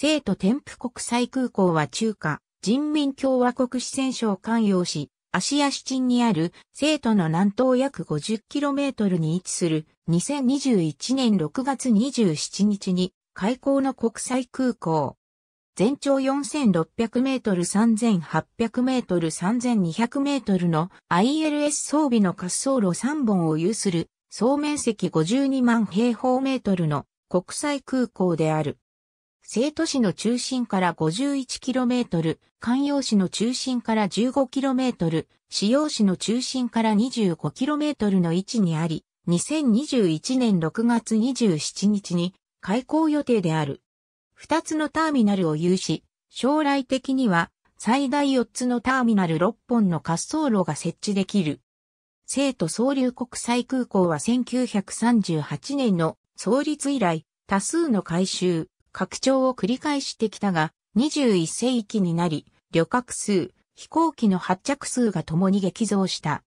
生徒天府国際空港は中華人民共和国四川省関陽市、芦屋市鎮にある、生徒の南東約 50km に位置する、2021年6月27日に、開港の国際空港。全長4600メートル、3800メートル、3200メートルの ILS 装備の滑走路3本を有する、総面積52万平方メートルの国際空港である。生徒市の中心から 51km、関陽市の中心から 15km、市陽市の中心から 25km の位置にあり、2021年6月27日に開港予定である。2つのターミナルを有し、将来的には最大4つのターミナル6本の滑走路が設置できる。生徒総流国際空港は1938年の創立以来、多数の改修、拡張を繰り返してきたが、21世紀になり、旅客数、飛行機の発着数が共に激増した。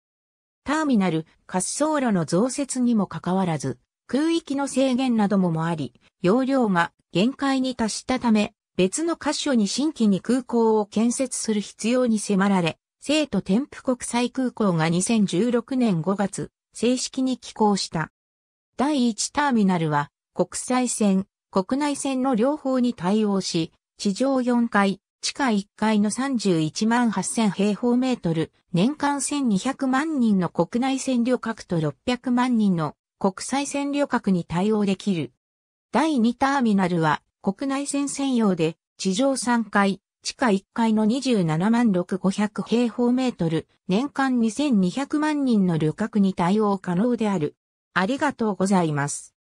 ターミナル、滑走路の増設にもかかわらず、空域の制限などももあり、容量が限界に達したため、別の箇所に新規に空港を建設する必要に迫られ、生徒添付国際空港が2016年5月、正式に寄港した。第1ターミナルは、国際線、国内線の両方に対応し、地上4階、地下1階の31万8000平方メートル、年間1200万人の国内線旅客と600万人の国際線旅客に対応できる。第2ターミナルは国内線専用で地上3階、地下1階の27万6500平方メートル、年間2200万人の旅客に対応可能である。ありがとうございます。